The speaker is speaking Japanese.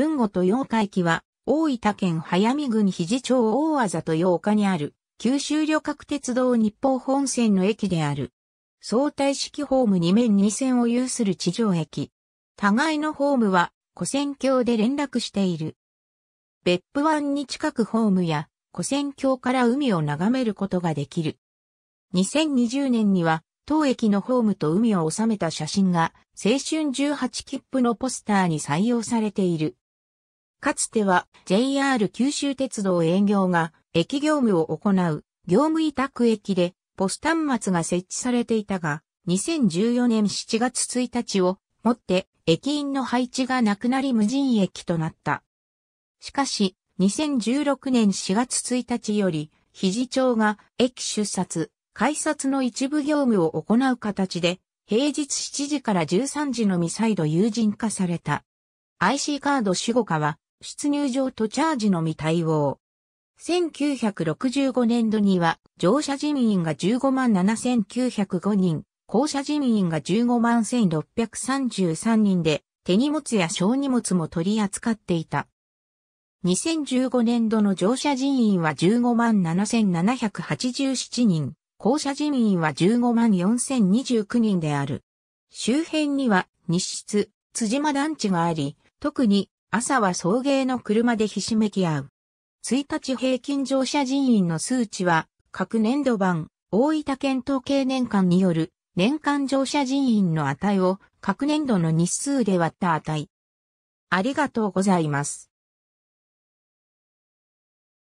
文後と八日駅は、大分県早見郡肘町大技と八日にある、九州旅客鉄道日報本線の駅である。相対式ホーム2面2線を有する地上駅。互いのホームは、古線橋で連絡している。別府湾に近くホームや、古線橋から海を眺めることができる。2020年には、当駅のホームと海を収めた写真が、青春18切符のポスターに採用されている。かつては JR 九州鉄道営業が駅業務を行う業務委託駅でポス端末が設置されていたが、2014年7月1日をもって駅員の配置がなくなり無人駅となった。しかし、2016年4月1日より、肘町が駅出札、改札の一部業務を行う形で、平日7時から13時のミサイル有人化された。IC カード守護課は、出入場とチャージのみ対応。1965年度には乗車人員が15万7905人、降車人員が15万1633人で手荷物や小荷物も取り扱っていた。2015年度の乗車人員は15万7787人、降車人員は15万4029人である。周辺には日室、辻間団地があり、特に朝は送迎の車でひしめき合う。1日平均乗車人員の数値は、各年度版、大分県統計年間による、年間乗車人員の値を、各年度の日数で割った値。ありがとうございます。